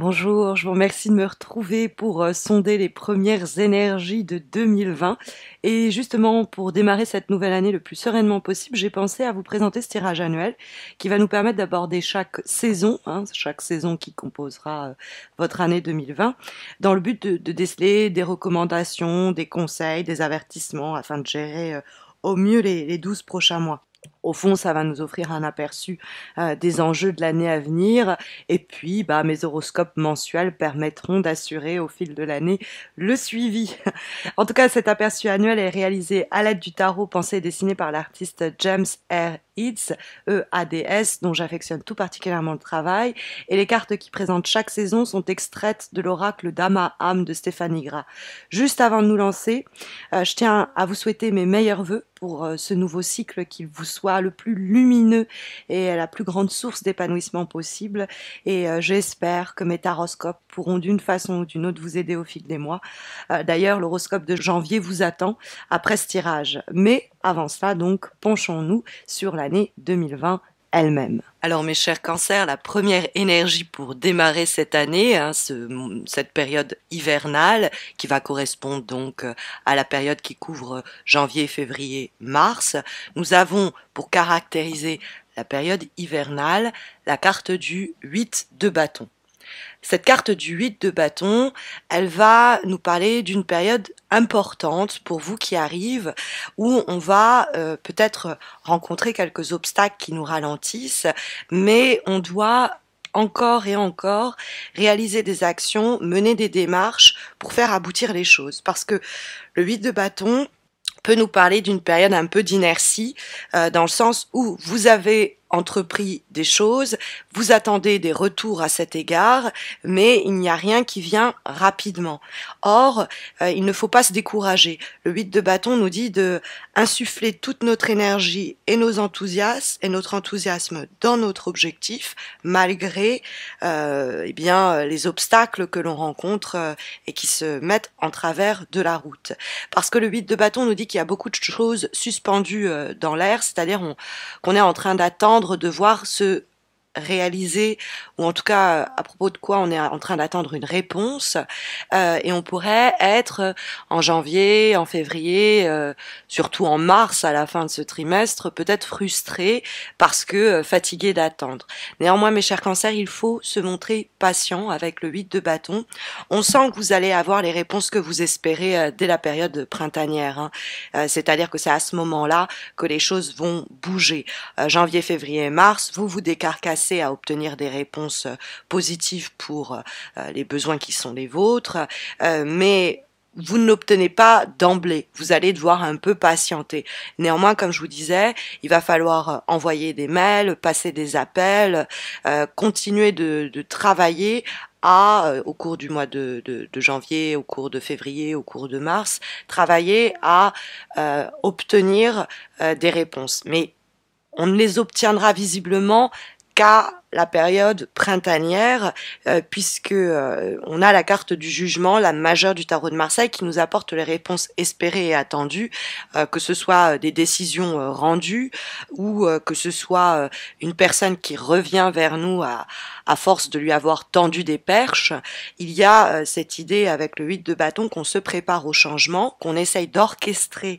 Bonjour, je vous remercie de me retrouver pour euh, sonder les premières énergies de 2020. Et justement, pour démarrer cette nouvelle année le plus sereinement possible, j'ai pensé à vous présenter ce tirage annuel qui va nous permettre d'aborder chaque saison, hein, chaque saison qui composera euh, votre année 2020, dans le but de, déceler des recommandations, des conseils, des avertissements afin de gérer euh, au mieux les, les 12 prochains mois. Au fond, ça va nous offrir un aperçu euh, des enjeux de l'année à venir. Et puis, bah, mes horoscopes mensuels permettront d'assurer au fil de l'année le suivi. en tout cas, cet aperçu annuel est réalisé à l'aide du tarot pensé et dessiné par l'artiste James R. Eads, EADS, dont j'affectionne tout particulièrement le travail, et les cartes qui présentent chaque saison sont extraites de l'oracle d'Ama Am de Stéphanie Gras. Juste avant de nous lancer, euh, je tiens à vous souhaiter mes meilleurs voeux pour euh, ce nouveau cycle qu'il vous soit le plus lumineux et la plus grande source d'épanouissement possible. Et euh, j'espère que mes taroscopes pourront d'une façon ou d'une autre vous aider au fil des mois. Euh, d'ailleurs, l'horoscope de janvier vous attend après ce tirage. Mais avant cela, donc, penchons-nous sur l'année 2020 elle-même. Alors mes chers cancers, la première énergie pour démarrer cette année, hein, cette période hivernale qui va correspondre donc euh, à la période qui couvre euh, janvier, février, mars, nous avons pour caractériser la période hivernale la carte du 8 de bâton. Cette carte du 8 de bâton, elle va nous parler d'une période importante pour vous qui arrive, où on va euh, peut-être rencontrer quelques obstacles qui nous ralentissent, mais on doit encore et encore réaliser des actions, mener des démarches pour faire aboutir les choses. Parce que le 8 de bâton peut nous parler d'une période un peu d'inertie, euh, dans le sens où vous avez entrepris des choses, vous attendez des retours à cet égard, mais il n'y a rien qui vient rapidement. Or, euh, il ne faut pas se décourager. Le 8 de bâton nous dit de insuffler toute notre énergie et nos enthousiasmes et notre enthousiasme dans notre objectif, malgré euh, eh bien les obstacles que l'on rencontre euh, et qui se mettent en travers de la route. Parce que le 8 de bâton nous dit qu'il y a beaucoup de choses suspendues euh, dans l'air, c'est-à-dire qu'on est en train d'attendre de voir ce réalisé, ou en tout cas à propos de quoi on est en train d'attendre une réponse, euh, et on pourrait être en janvier, en février, euh, surtout en mars à la fin de ce trimestre, peut-être frustré parce que euh, fatigué d'attendre. Néanmoins, mes chers cancers, il faut se montrer patient avec le 8 de bâton. On sent que vous allez avoir les réponses que vous espérez dès la période printanière, hein. c'est-à-dire que c'est à ce moment-là que les choses vont bouger. janvier, février, mars, vous vous décarcassez à obtenir des réponses euh, positives pour euh, euh, les besoins qui sont les vôtres, mais vous n'obtenez pas d'emblée. Vous allez devoir un peu patienter. Néanmoins, comme je vous disais, il va falloir envoyer des mails, passer des appels, continuer de, travailler à, au cours du mois de, janvier, au cours de février, au cours de mars, travailler à obtenir des réponses. Mais on ne les obtiendra visiblement got la période printanière, euh, puisque euh, on a la carte du jugement, la majeure du tarot de Marseille, qui nous apporte les réponses espérées et attendues, euh, que ce soit euh, des décisions rendues ou que ce soit une personne qui revient vers nous à, à, force de lui avoir tendu des perches. Il y a cette idée avec le 8 de bâton qu'on se prépare au changement, qu'on essaye d'orchestrer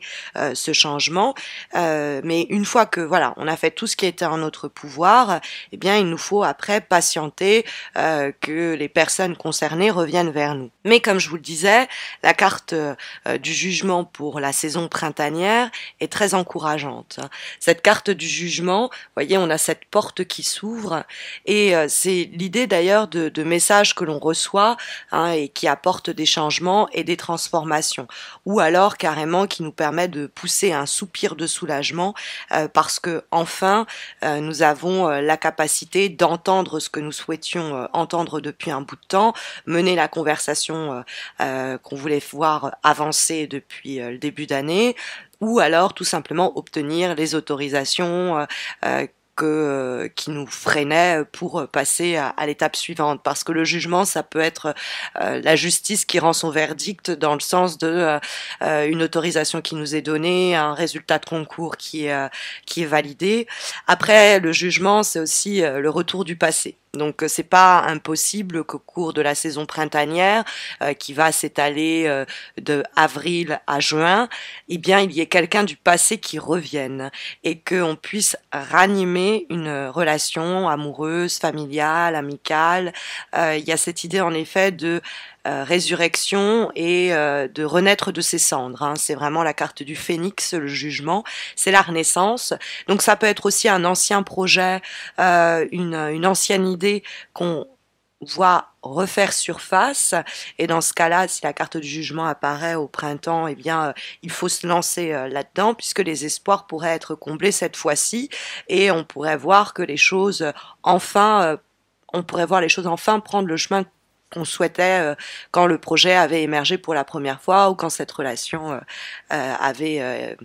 ce changement, mais une fois que voilà, on a fait tout ce qui était en notre pouvoir, eh bien il nous faut après patienter euh, que les personnes concernées reviennent vers nous. Mais comme je vous le disais, la carte euh, du jugement pour la saison printanière est très encourageante. Cette carte du jugement, voyez, on a cette porte qui s'ouvre et euh, c'est l'idée d'ailleurs de, messages que l'on reçoit hein, et qui apportent des changements et des transformations, ou alors carrément qui nous permet de pousser un soupir de soulagement parce que enfin nous avons la capacité d'entendre ce que nous souhaitions euh, entendre depuis un bout de temps, mener la conversation euh, euh, qu'on voulait voir avancer depuis le début d'année, ou alors tout simplement obtenir les autorisations que, euh, qui nous freinait pour passer à, l'étape suivante. Parce que le jugement, ça peut être euh, la justice qui rend son verdict dans le sens de euh, une autorisation qui nous est donnée, un résultat de concours qui est validé. Après, le jugement, c'est aussi le retour du passé. Donc euh, c'est pas impossible qu'au cours de la saison printanière, euh, qui va s'étaler euh, de avril à juin, eh bien il y ait quelqu'un du passé qui revienne et qu'on puisse ranimer une relation amoureuse, familiale, amicale. Il y a cette idée en effet de euh, résurrection et euh, de renaître de ses cendres. Hein. C'est vraiment la carte du phénix, le jugement, c'est la renaissance. Donc ça peut être aussi un ancien projet, euh, une, ancienne idée qu'on voit refaire surface. Et dans ce cas-là, si la carte du jugement apparaît au printemps, eh bien, il faut se lancer là-dedans puisque les espoirs pourraient être comblés cette fois-ci et on pourrait voir que les choses enfin on pourrait voir les choses enfin prendre le chemin qu'on souhaitait euh, quand le projet avait émergé pour la première fois ou quand cette relation euh, euh, avait,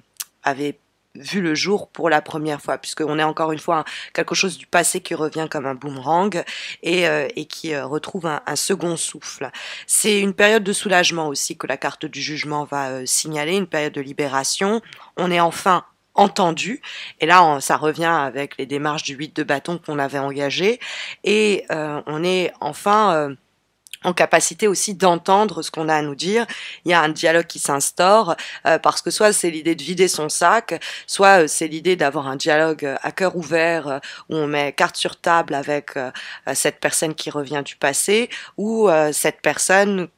avait vu le jour pour la première fois, puisqu'on est encore une fois quelque chose du passé qui revient comme un boomerang et, et qui retrouve un, second souffle. C'est une période de soulagement aussi que la carte du jugement va signaler, une période de libération. On est enfin entendu, et là on, ça revient avec les démarches du 8 de bâton qu'on avait engagées, et on est enfin en capacité aussi d'entendre ce qu'on a à nous dire. Il y a un dialogue qui s'instaure euh, parce que soit c'est l'idée de vider son sac, soit euh, c'est l'idée d'avoir un dialogue euh, à cœur ouvert où on met carte sur table avec cette personne qui revient du passé ou cette personne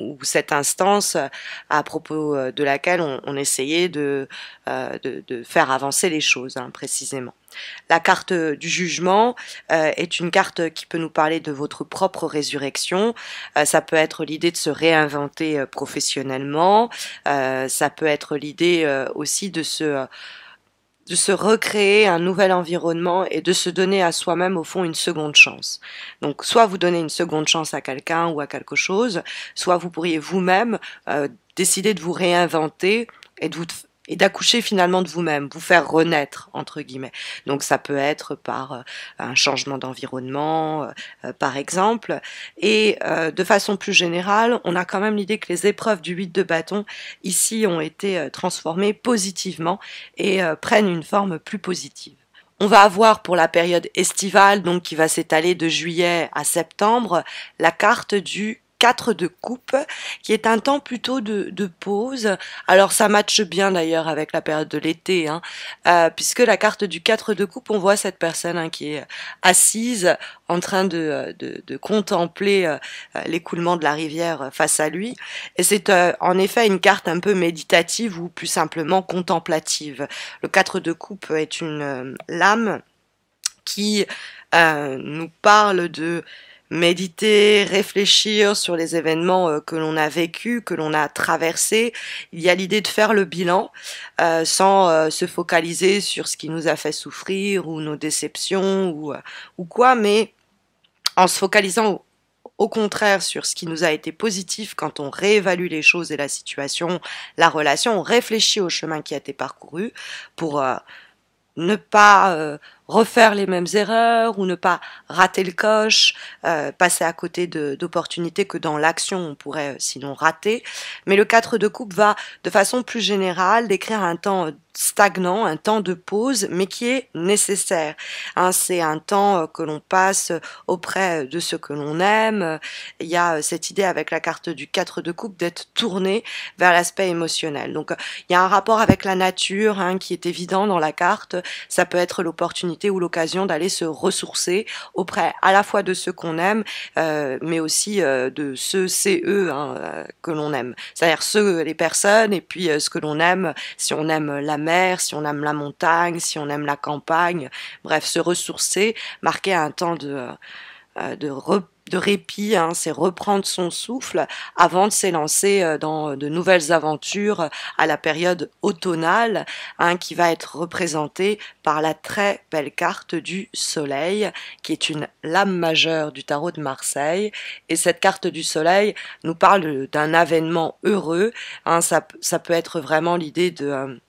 ou cette instance euh, à propos euh, de laquelle on, essayait euh, de, de, faire avancer les choses hein, précisément. La carte du jugement est une carte qui peut nous parler de votre propre résurrection. ça peut être l'idée de se réinventer professionnellement. ça peut être l'idée aussi de se de se recréer un nouvel environnement et de se donner à soi-même au fond une seconde chance. Donc soit vous donnez une seconde chance à quelqu'un ou à quelque chose, soit vous pourriez vous-même euh, décider de vous réinventer et de vous et d'accoucher finalement de vous-même, vous faire renaître entre guillemets. Donc ça peut être par euh, un changement d'environnement, euh, euh, par exemple. Et de façon plus générale, on a quand même l'idée que les épreuves du 8 de bâton ici ont été transformées positivement et prennent une forme plus positive. On va avoir pour la période estivale, donc qui va s'étaler de juillet à septembre, la carte du 4 de coupe, qui est un temps plutôt de, pause. Alors ça matche bien d'ailleurs avec la période de l'été, hein. euh, puisque la carte du 4 de coupe, on voit cette personne hein, qui est euh, assise en train de, euh, contempler l'écoulement de la rivière face à lui. Et c'est en effet une carte un peu méditative ou plus simplement contemplative. Le 4 de coupe est une lame qui nous parle de méditer, réfléchir sur les événements euh, que l'on a vécu, que l'on a traversé. Il y a l'idée de faire le bilan euh, sans euh, se focaliser sur ce qui nous a fait souffrir ou nos déceptions ou, ou quoi, mais en se focalisant au, au contraire sur ce qui nous a été positif quand on réévalue les choses et la situation, la relation, on réfléchit au chemin qui a été parcouru pour ne pas refaire les mêmes erreurs ou ne pas rater le coche, euh, passer à côté d'opportunités que dans l'action on pourrait euh, sinon rater. Mais le 4 de coupe va de façon plus générale décrire un temps euh, stagnant, un temps de pause, mais qui est nécessaire. Hein, c'est un temps que l'on passe auprès de ce que l'on aime. Il y a cette idée avec la carte du 4 de coupe d'être tourné vers l'aspect émotionnel. Donc il y a un rapport avec la nature hein, qui est évident dans la carte. Ça peut être l'opportunité ou l'occasion d'aller se ressourcer auprès à la fois de ceux qu'on aime, euh, mais aussi euh, de ceux, c'est hein, euh, que l'on aime. C'est-à-dire ceux, les personnes, et puis ce que l'on aime, si on aime la mer, si on aime la montagne, si on aime la campagne, bref, se ressourcer, marquer un temps de de, répit, hein, c'est reprendre son souffle avant de s'élancer euh, dans euh, de nouvelles aventures euh, à la période automnale, hein, qui va être représentée par la très belle carte du Soleil, qui est une lame majeure du tarot de Marseille. Et cette carte du Soleil nous parle d'un avènement heureux. Hein. ça, ça, peut être vraiment l'idée de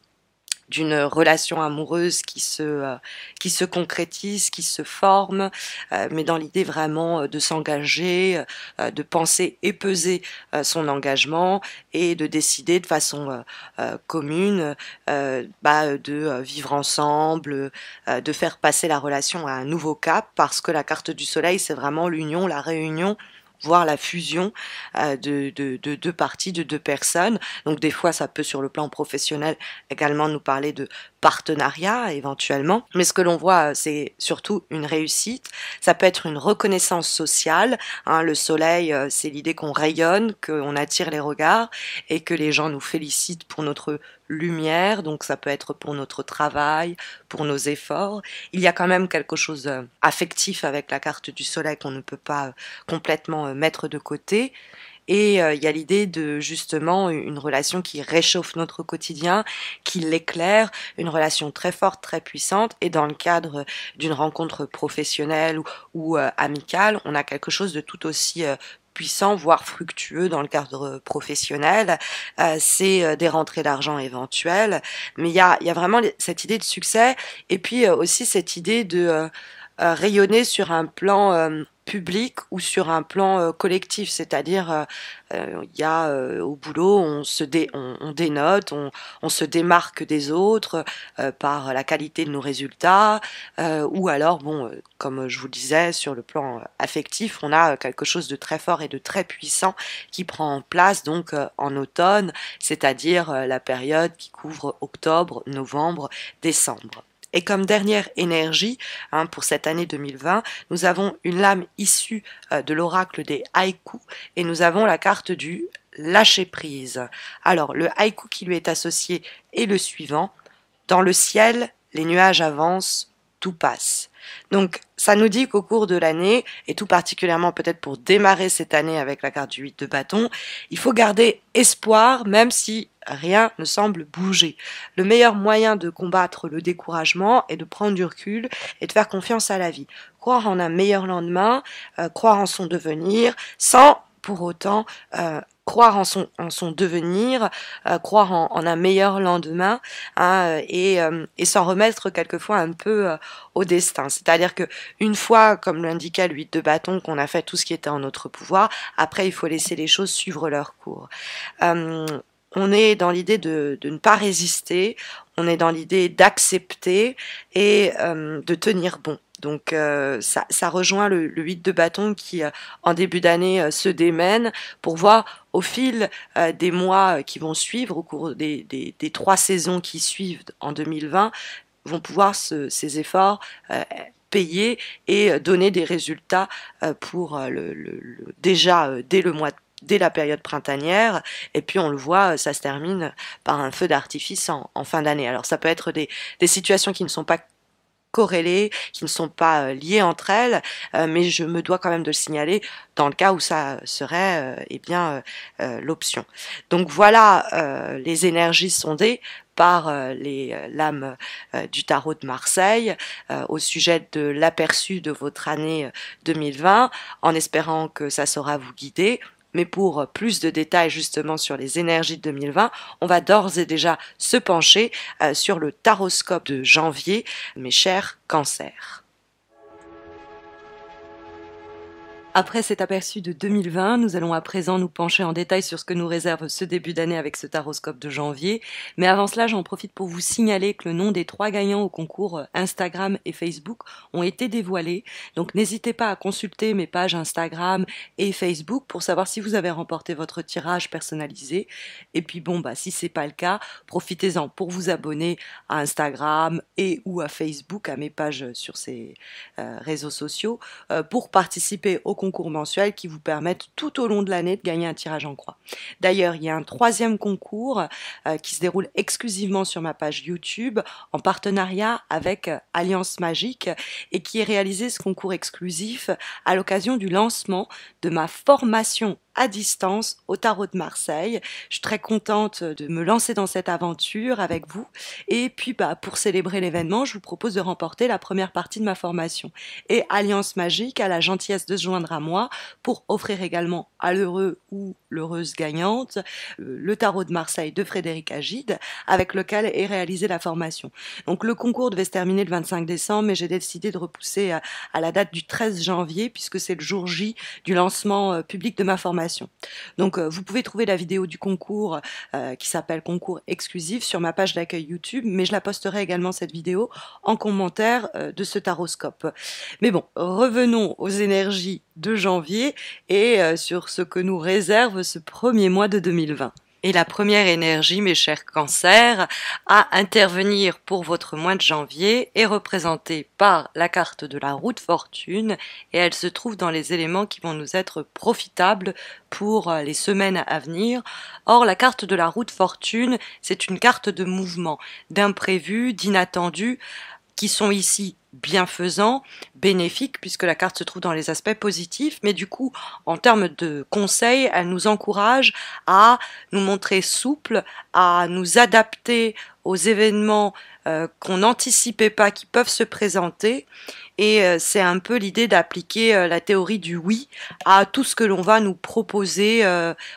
d'une relation amoureuse qui se euh, qui se concrétise, qui se forme, euh, mais dans l'idée vraiment euh, de s'engager, de penser et peser son engagement et de décider de façon commune bah, de vivre ensemble, de faire passer la relation à un nouveau cap parce que la carte du soleil c'est vraiment l'union, la réunion voir la fusion euh, de, deux parties, de deux personnes. Donc des fois, ça peut sur le plan professionnel également nous parler de partenariat éventuellement. Mais ce que l'on voit, c'est surtout une réussite. Ça peut être une reconnaissance sociale. Hein. le soleil, euh, c'est l'idée qu'on rayonne, qu'on attire les regards et que les gens nous félicitent pour notre lumière, donc ça peut être pour notre travail, pour nos efforts. Il y a quand même quelque chose euh, affectif avec la carte du soleil qu'on ne peut pas euh, complètement mettre de côté. Et euh, il y a l'idée de justement une relation qui réchauffe notre quotidien, qui l'éclaire, une relation très forte, très puissante. Et dans le cadre d'une rencontre professionnelle ou, euh, amicale, on a quelque chose de tout aussi euh, puissant, voire fructueux dans le cadre professionnel. c'est des rentrées d'argent éventuelles, mais il y a, y a, vraiment cette idée de succès et puis aussi cette idée de rayonner sur un plan public ou sur un plan euh, collectif, c'est-à-dire euh, euh, il y a au boulot on se dé, on, dénote, on, on, se démarque des autres par la qualité de nos résultats ou alors bon comme je vous le disais sur le plan affectif, on a quelque chose de très fort et de très puissant qui prend en place donc en automne, c'est-à-dire la période qui couvre octobre, novembre, décembre. Et comme dernière énergie hein, pour cette année 2020, nous avons une lame issue euh, de l'oracle des haïkus et nous avons la carte du lâcher prise. Alors le haïku qui lui est associé est le suivant. Dans le ciel, les nuages avancent, tout passe. Donc ça nous dit qu'au cours de l'année, et tout particulièrement peut-être pour démarrer cette année avec la carte du 8 de bâton, il faut garder espoir même si rien ne semble bouger. Le meilleur moyen de combattre le découragement est de prendre du recul et de faire confiance à la vie. Croire en un meilleur lendemain, euh, croire en son devenir, sans pour autant euh, croire en son, en son devenir, euh, croire en, un meilleur lendemain hein, euh, et, euh, et s'en remettre quelquefois un peu au destin. C'est-à-dire que une fois, comme l'indiquait l'huile de bâton, qu'on a fait tout ce qui était en notre pouvoir, après il faut laisser les choses suivre leur cours. on est dans l'idée de, de ne pas résister, on est dans l'idée d'accepter et de tenir bon. Donc euh, ça, ça, rejoint le, le, 8 de bâton qui, euh, en début d'année, euh, se démène pour voir au fil des mois qui vont suivre, au cours des, des, des, trois saisons qui suivent en 2020, vont pouvoir ces efforts payer et donner des résultats pour le, déjà dès le mois dès la période printanière, et puis on le voit, ça se termine par un feu d'artifice en, en, fin d'année. Alors ça peut être des, des situations qui ne sont pas corrélées, qui ne sont pas euh, liées entre elles, euh, mais je me dois quand même de le signaler dans le cas où ça serait euh, eh bien l'option. Donc voilà les énergies sondées par les lames du tarot de Marseille au sujet de l'aperçu de votre année 2020 en espérant que ça saura vous guider. Mais pour plus de détails justement sur les énergies de 2020, on va d'ores et déjà se pencher euh, sur le taroscope de janvier, mes chers cancers. Après cet aperçu de 2020, nous allons à présent nous pencher en détail sur ce que nous réserve ce début d'année avec ce taroscope de janvier. Mais avant cela, j'en profite pour vous signaler que le nom des trois gagnants au concours euh, Instagram et Facebook ont été dévoilés. Donc n'hésitez pas à consulter mes pages Instagram et Facebook pour savoir si vous avez remporté votre tirage personnalisé. Et puis bon, bah, si c'est pas le cas, profitez-en pour vous abonner à Instagram et ou à Facebook, à mes pages sur ces euh, réseaux sociaux, euh, pour participer au concours concours mensuels qui vous permettent tout au long de l'année de gagner un tirage en croix. D'ailleurs, il y a un troisième concours euh, qui se déroule exclusivement sur ma page YouTube en partenariat avec euh, Alliance Magique et qui est réalisé ce concours exclusif à l'occasion du lancement de ma formation à distance au Tarot de Marseille. Je suis très contente de me lancer dans cette aventure avec vous. Et puis, bah, pour célébrer l'événement, je vous propose de remporter la première partie de ma formation. Et Alliance Magique a la gentillesse de se joindre à moi pour offrir également à l'heureux ou l'heureuse gagnante euh, le Tarot de Marseille de Frédéric Agide, avec lequel est réalisée la formation. Donc, le concours devait se terminer le 25 décembre, mais j'ai décidé de repousser à la date du 13 janvier, puisque c'est le jour J du lancement euh, public de ma formation donc euh, vous pouvez trouver la vidéo du concours euh, qui s'appelle concours exclusif sur ma page d'accueil YouTube, mais je la posterai également cette vidéo en commentaire euh, de ce taroscope. Mais bon, revenons aux énergies de janvier et sur ce que nous réserve ce premier mois de 2020. Et la première énergie, mes chers cancers, à intervenir pour votre mois de janvier est représentée par la carte de la route fortune et elle se trouve dans les éléments qui vont nous être profitables pour euh, les semaines à venir. Or, la carte de la route fortune, c'est une carte de mouvement, d'imprévu, d'inattendu, qui sont ici bienfaisant, bénéfique, puisque la carte se trouve dans les aspects positifs. Mais du coup, en termes de conseils, elle nous encourage à nous montrer souples, à nous adapter aux événements euh, qu'on n'anticipait pas, qui peuvent se présenter. Et euh, c'est un peu l'idée d'appliquer euh, la théorie du oui à tout ce que l'on va nous proposer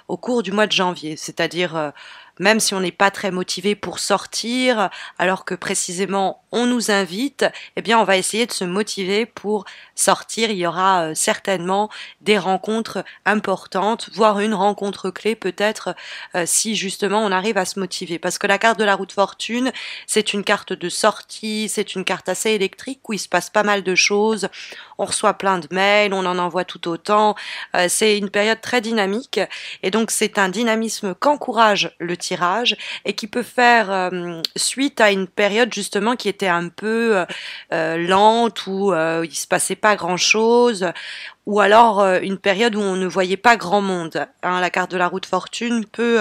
au cours du mois de janvier. C'est-à-dire, même si on n'est pas très motivé pour sortir, alors que précisément on nous invite, eh bien on va essayer de se motiver pour sortir. Il y aura euh, certainement des rencontres importantes, voire une rencontre clé peut-être euh, si justement on arrive à se motiver. Parce que la carte de la route fortune, c'est une carte de sortie, c'est une carte assez électrique où il se passe pas mal de choses. On reçoit plein de mails, on en envoie tout autant. Euh, c'est une période très dynamique et donc c'est un dynamisme qu'encourage le tirage et qui peut faire suite à une période justement qui est était un peu euh, euh, lente, où euh, il se passait pas grand-chose, ou alors une période où on ne voyait pas grand monde. Hein. la carte de la route fortune peut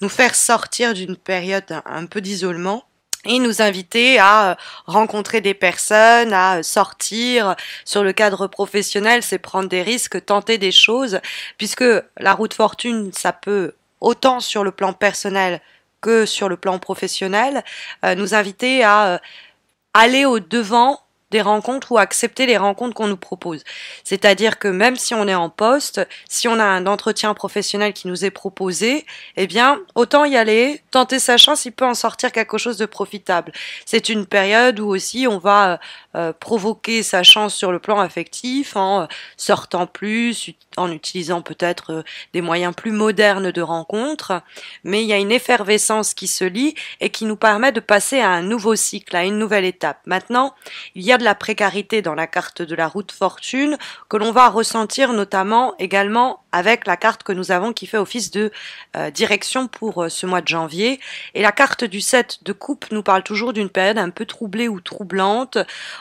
nous faire sortir d'une période un, peu d'isolement et nous inviter à rencontrer des personnes, à sortir sur le cadre professionnel, c'est prendre des risques, tenter des choses, puisque la route fortune, ça peut autant sur le plan personnel que sur le plan professionnel, nous inviter à aller au devant des rencontres ou accepter les rencontres qu'on nous propose. C'est-à-dire que même si on est en poste, si on a un entretien professionnel qui nous est proposé, eh bien, autant y aller, tenter sa chance, il peut en sortir quelque chose de profitable. C'est une période où aussi on va euh, euh, provoquer sa chance sur le plan affectif en euh, sortant plus, en utilisant peut-être des moyens plus modernes de rencontre, mais il y a une effervescence qui se lie et qui nous permet de passer à un nouveau cycle, à une nouvelle étape. Maintenant, il y a de la précarité dans la carte de la route fortune que l'on va ressentir notamment également avec la carte que nous avons qui fait office de euh, direction pour euh, ce mois de janvier. Et la carte du 7 de coupe nous parle toujours d'une période un peu troublée ou troublante.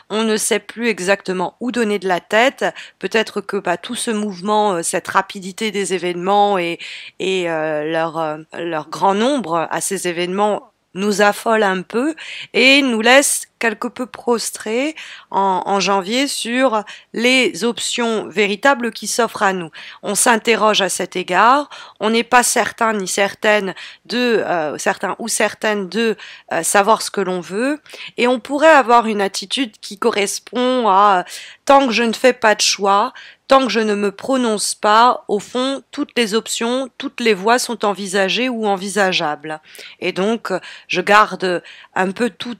On ne sait plus exactement où donner de la tête. Peut-être que bah, tout ce mouvement, euh, cette rapidité des événements et, et leur, leur grand nombre à ces événements nous affole un peu et nous laisse quelque peu prostrés en, janvier sur les options véritables qui s'offrent à nous. On s'interroge à cet égard, on n'est pas certain ni certaine de euh, certains ou certaines de euh, savoir ce que l'on veut et on pourrait avoir une attitude qui correspond à tant que je ne fais pas de choix, tant que je ne me prononce pas, au fond, toutes les options, toutes les voies sont envisagées ou envisageables. Et donc, je garde un peu tout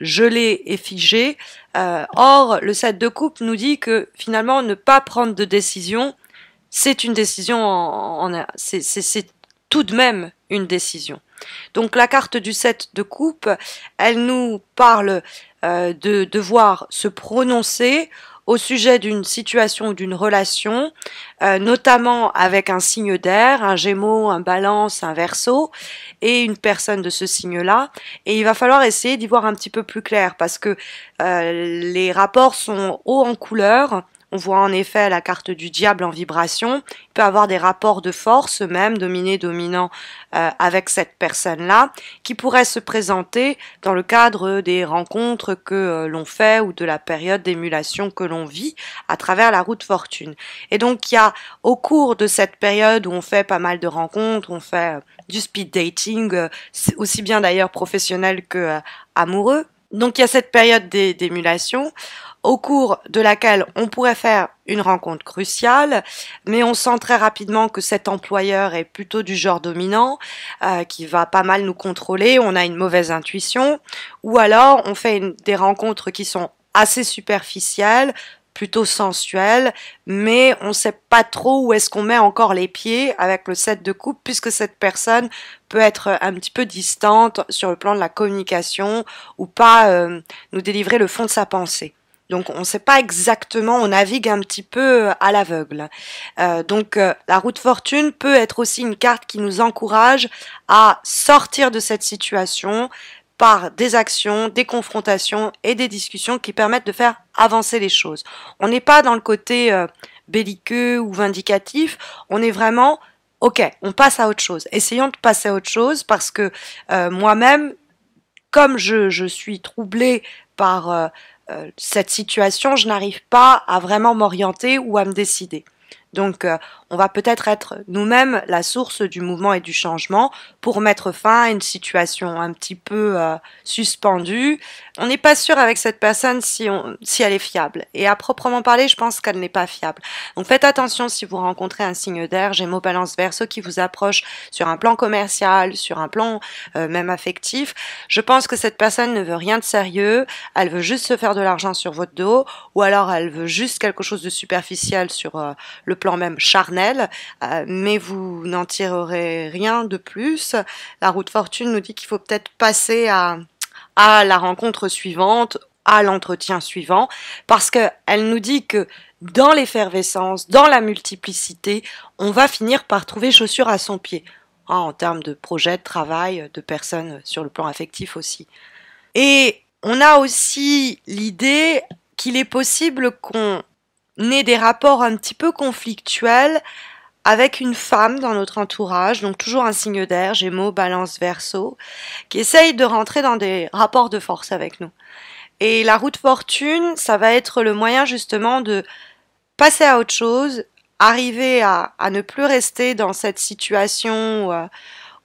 gelé et figé. Euh, or, le 7 de coupe nous dit que finalement, ne pas prendre de décision, c'est une décision, c'est tout de même une décision. Donc la carte du 7 de coupe, elle nous parle euh, de devoir se prononcer au sujet d'une situation ou d'une relation, euh, notamment avec un signe d'air, un gémeau, un balance, un verso, et une personne de ce signe-là. Et il va falloir essayer d'y voir un petit peu plus clair, parce que euh, les rapports sont hauts en couleur, on voit en effet la carte du diable en vibration. Il peut avoir des rapports de force, même dominé-dominant, euh, avec cette personne-là, qui pourrait se présenter dans le cadre des rencontres que euh, l'on fait ou de la période d'émulation que l'on vit à travers la route fortune. Et donc, il y a au cours de cette période où on fait pas mal de rencontres, on fait euh, du speed dating, aussi bien d'ailleurs professionnel que amoureux. Donc, il y a cette période d'émulation au cours de laquelle on pourrait faire une rencontre cruciale, mais on sent très rapidement que cet employeur est plutôt du genre dominant, euh, qui va pas mal nous contrôler, on a une mauvaise intuition, ou alors on fait des rencontres qui sont assez superficielles, plutôt sensuelles, mais on ne sait pas trop où est-ce qu'on met encore les pieds avec le set de coupe, puisque cette personne peut être un petit peu distante sur le plan de la communication ou pas euh, nous délivrer le fond de sa pensée. Donc on ne sait pas exactement, on navigue un petit peu euh, à l'aveugle. Euh, donc euh, la route fortune peut être aussi une carte qui nous encourage à sortir de cette situation par des actions, des confrontations et des discussions qui permettent de faire avancer les choses. On n'est pas dans le côté belliqueux ou vindicatif, on est vraiment... Ok, on passe à autre chose. Essayons de passer à autre chose parce que moi-même, comme je, je, suis troublée par euh, cette situation, je n'arrive pas à vraiment m'orienter ou à me décider. Donc, euh, on va peut-être être, être nous mêmes la source du mouvement et du changement pour mettre fin à une situation un petit peu euh, suspendue. On n'est pas sûr avec cette personne si, si elle est fiable. Et à proprement parler, je pense qu'elle n'est pas fiable. Donc faites attention si vous rencontrez un signe d'air, Gémeaux, Balance, verso qui vous approche sur un plan commercial, sur un plan euh, même affectif. Je pense que cette personne ne veut rien de sérieux, elle veut juste se faire de l'argent sur votre dos, ou alors elle veut juste quelque chose de superficiel sur euh, le plan même charnel euh, mais vous n'en tirerez rien de plus. La route fortune nous dit qu'il faut peut-être passer à, à la rencontre suivante, à l'entretien suivant, parce qu'elle nous dit que dans l'effervescence, dans la multiplicité, on va finir par trouver chaussure à son pied, ah, en termes de projet, de travail, de personnes sur le plan affectif aussi. Et on a aussi l'idée qu'il est possible qu'on naît des rapports un petit peu conflictuels avec une femme dans notre entourage, donc toujours un signe d'air, Gémeaux, Balance, Verseau, qui essaye de rentrer dans des rapports de force avec nous. Et la route fortune, ça va être le moyen justement de passer à autre chose, arriver à, ne plus rester dans cette situation euh,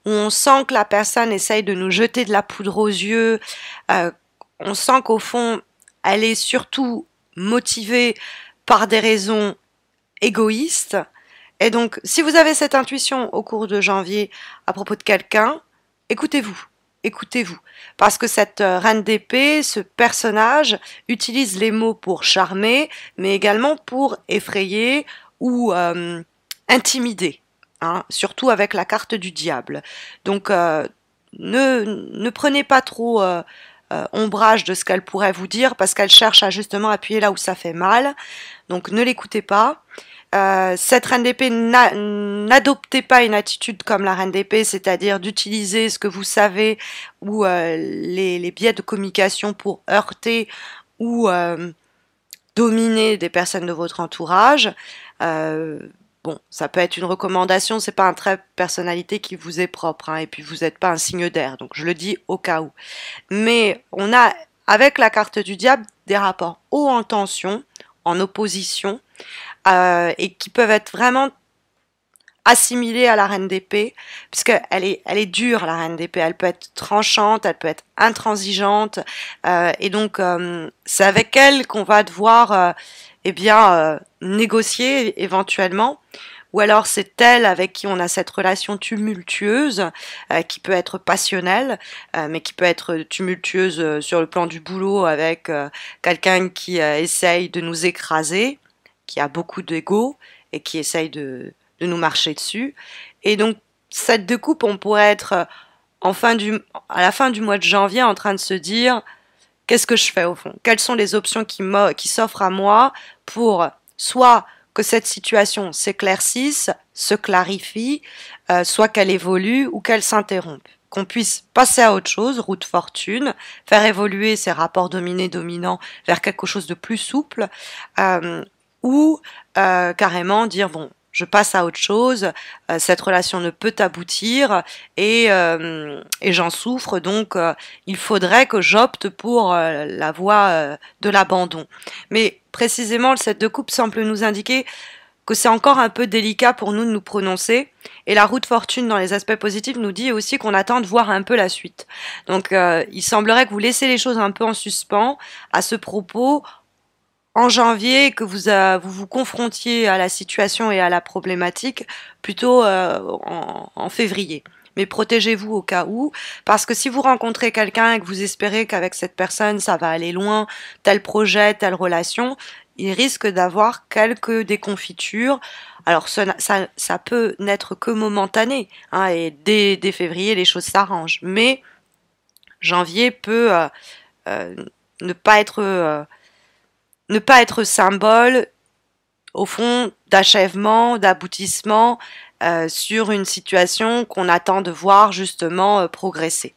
où, on sent que la personne essaye de nous jeter de la poudre aux yeux, euh, on sent qu'au fond, elle est surtout motivée par des raisons égoïstes. Et donc, si vous avez cette intuition au cours de janvier à propos de quelqu'un, écoutez-vous écoutez-vous. Parce que cette euh, reine d'épée, ce personnage, utilise les mots pour charmer, mais également pour effrayer ou euh, intimider, hein, surtout avec la carte du diable. Donc, euh, ne, ne, prenez pas trop euh, ombrage de ce qu'elle pourrait vous dire parce qu'elle cherche à justement appuyer là où ça fait mal. Donc ne l'écoutez pas. Euh, cette reine d'épée, n'adoptez pas une attitude comme la reine d'épée, c'est-à-dire d'utiliser ce que vous savez ou euh, les, biais de communication pour heurter ou dominer des personnes de votre entourage. Bon, ça peut être une recommandation, c'est pas un trait de personnalité qui vous est propre, hein, et puis vous n'êtes pas un signe d'air, donc je le dis au cas où. Mais on a, avec la carte du diable, des rapports hauts en tension, en opposition, euh, et qui peuvent être vraiment assimilés à la reine d'épée, puisqu'elle est, elle est dure, la reine d'épée. Elle peut être tranchante, elle peut être intransigeante. Euh, et donc, euh, c'est avec elle qu'on va devoir eh bien, euh, négocier éventuellement. Ou alors c'est elle avec qui on a cette relation tumultueuse, euh, qui peut être passionnelle, euh, mais qui peut être tumultueuse sur le plan du boulot avec quelqu'un qui essaye de nous écraser, qui a beaucoup d'ego et qui essaye de, nous marcher dessus. Et donc cette découpe, on pourrait être en fin du, à la fin du mois de janvier en train de se dire qu'est-ce que je fais au fond Quelles sont les options qui, s'offrent à moi pour soit que cette situation s'éclaircisse, se clarifie, euh, soit qu'elle évolue ou qu'elle s'interrompe. Qu'on puisse passer à autre chose, route fortune, faire évoluer ces rapports dominés-dominants vers quelque chose de plus souple, euh, ou euh, carrément dire, bon, je passe à autre chose, euh, cette relation ne peut aboutir et, euh, j'en souffre, donc euh, il faudrait que j'opte pour la voie de l'abandon. Mais précisément, cette de coupe semble nous indiquer que c'est encore un peu délicat pour nous de nous prononcer, et la route fortune dans les aspects positifs nous dit aussi qu'on attend de voir un peu la suite. Donc il semblerait que vous laissez les choses un peu en suspens à ce propos en janvier que vous, vous, confrontiez à la situation et à la problématique plutôt euh, en, février. Mais protégez-vous au cas où, parce que si vous rencontrez quelqu'un et que vous espérez qu'avec cette personne ça va aller loin, tel projet, telle relation, il risque d'avoir quelques déconfitures. Alors ça, peut n'être que momentané, hein, et dès, février les choses s'arrangent. Mais janvier peut euh, euh, ne pas être ne pas être symbole, au fond, d'achèvement, d'aboutissement euh, sur une situation qu'on attend de voir justement euh, progresser.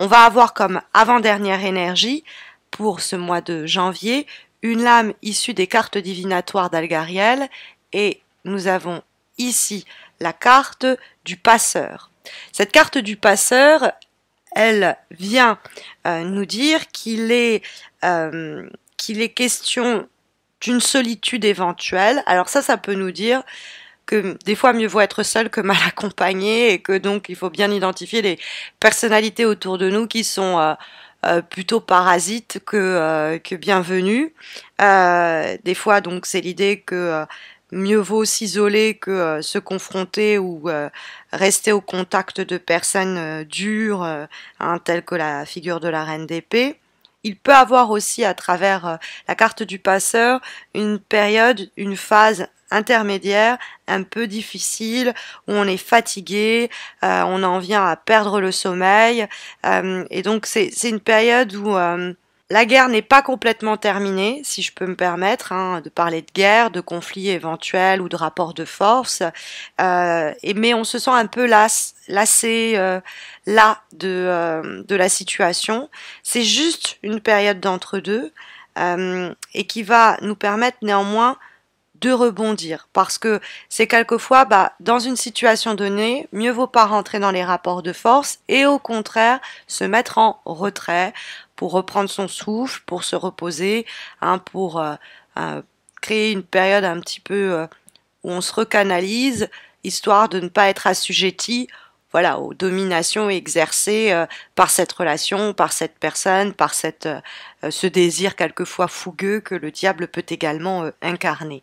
On va avoir comme avant-dernière énergie, pour ce mois de janvier, une lame issue des cartes divinatoires d'Algariel et nous avons ici la carte du passeur. Cette carte du passeur, elle vient euh, nous dire qu'il est qu'il est question d'une solitude éventuelle. Alors ça, ça peut nous dire que des fois, mieux vaut être seul que mal accompagné et que donc il faut bien identifier les personnalités autour de nous qui sont euh, euh, plutôt parasites que, euh, bienvenues. des fois, donc, c'est l'idée que mieux vaut s'isoler que se confronter ou rester au contact de personnes dures, telles que la figure de la reine d'épée il peut avoir aussi à travers euh, la carte du passeur une période, une phase intermédiaire, un peu difficile, où on est fatigué, euh, on en vient à perdre le sommeil. Euh, et donc c'est une période où la guerre n'est pas complètement terminée, si je peux me permettre, hein, de parler de guerre, de conflits éventuels ou de rapports de force. Euh, et, mais on se sent un peu las, lassé euh, là de, euh, de la situation. C'est juste une période d'entre-deux et qui va nous permettre néanmoins de rebondir parce que c'est quelquefois bah, dans une situation donnée, mieux vaut pas rentrer dans les rapports de force et au contraire se mettre en retrait pour reprendre son souffle, pour se reposer, hein, pour euh, euh, créer une période un petit peu euh, où on se recanalise, histoire de ne pas être assujetti voilà, aux dominations exercées par cette relation, par cette personne, par ce désir quelquefois fougueux que le diable peut également incarner.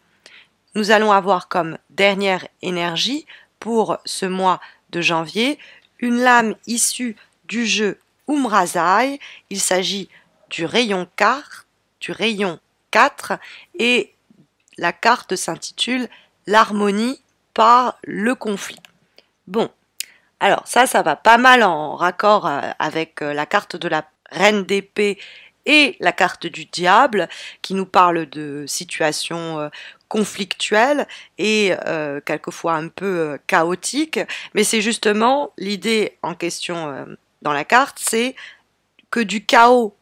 Nous allons avoir comme dernière énergie pour ce mois de janvier une lame issue du jeu il s'agit du rayon 4, du rayon 4 et la carte s'intitule L'harmonie par le conflit. Bon, alors ça, ça va pas mal en raccord euh, avec euh, la carte de la reine d'épée et la carte du diable qui nous parle de situations euh, conflictuelles et quelquefois un peu chaotiques, mais c'est justement l'idée en question dans la carte, c'est que du chaos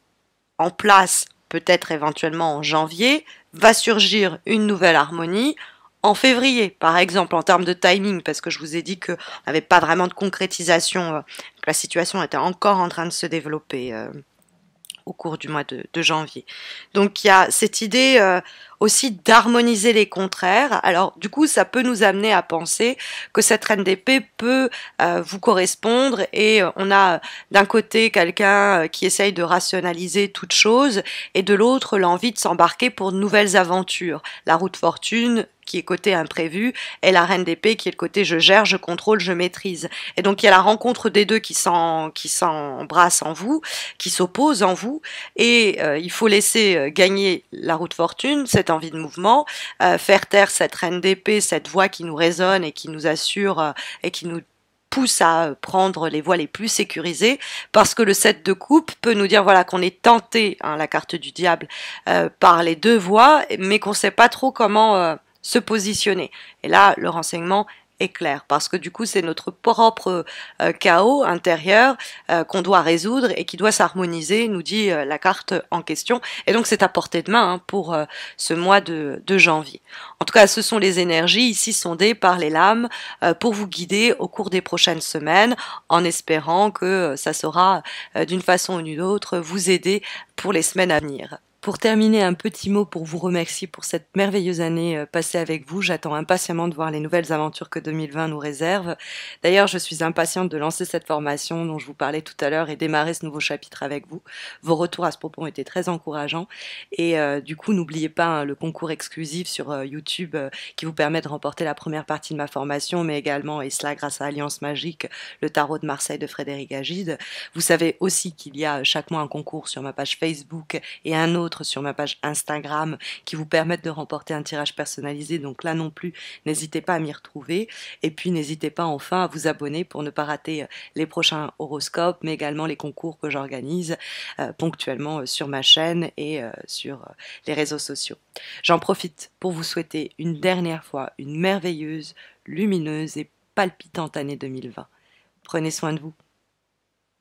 en place, peut-être éventuellement en janvier, va surgir une nouvelle harmonie en février, par exemple, en termes de timing, parce que je vous ai dit qu'on n'avait pas vraiment de concrétisation, euh, que la situation était encore en train de se développer euh, au cours du mois de, janvier. Donc il y a cette idée, euh, aussi d'harmoniser les contraires. Alors du coup, ça peut nous amener à penser que cette reine d'épée peut euh, vous correspondre et euh, on a euh, d'un côté quelqu'un qui essaye de rationaliser toute chose et de l'autre l'envie de s'embarquer pour de nouvelles aventures. La route fortune, qui est côté imprévu, et la reine d'épée qui est le côté je gère, je contrôle, je maîtrise. Et donc il y a la rencontre des deux qui s'embrasse en, en vous, qui s'oppose en vous, et il faut laisser gagner la route fortune, cette envie de mouvement, euh, faire taire cette reine d'épée, cette voix qui nous résonne et qui nous assure euh, et qui nous pousse à euh, prendre les voies les plus sécurisées parce que le set de coupe peut nous dire voilà qu'on est tenté hein, la carte du diable par les deux voies mais qu'on ne sait pas trop comment se positionner et là le renseignement clair, parce que du coup c'est notre propre euh, chaos intérieur euh, qu'on doit résoudre et qui doit s'harmoniser, nous dit euh, la carte en question. Et donc c'est à portée de main hein, pour ce mois de, de, janvier. En tout cas, ce sont les énergies ici sondées par les lames pour vous guider au cours des prochaines semaines, en espérant que ça sera d'une façon ou d'une autre vous aider pour les semaines à venir. Pour terminer, un petit mot pour vous remercier pour cette merveilleuse année euh, passée avec vous. J'attends impatiemment de voir les nouvelles aventures que 2020 nous réserve. D'ailleurs, je suis impatiente de lancer cette formation dont je vous parlais tout à l'heure et démarrer ce nouveau chapitre avec vous. Vos retours à ce propos ont été très encourageants. Et euh, du coup, n'oubliez pas hein, le concours exclusif sur euh, YouTube qui vous permet de remporter la première partie de ma formation, mais également, et cela grâce à Alliance Magique, le tarot de Marseille de Frédéric Agide. Vous savez aussi qu'il y a chaque mois un concours sur ma page Facebook et un autre sur ma page Instagram qui vous permettent de remporter un tirage personnalisé. Donc là non plus, n'hésitez pas à m'y retrouver. Et puis n'hésitez pas enfin à vous abonner pour ne pas rater euh, les prochains horoscopes, mais également les concours que j'organise euh, ponctuellement euh, sur ma chaîne et sur les réseaux sociaux. J'en profite pour vous souhaiter une dernière fois une merveilleuse, lumineuse et palpitante année 2020. Prenez soin de vous.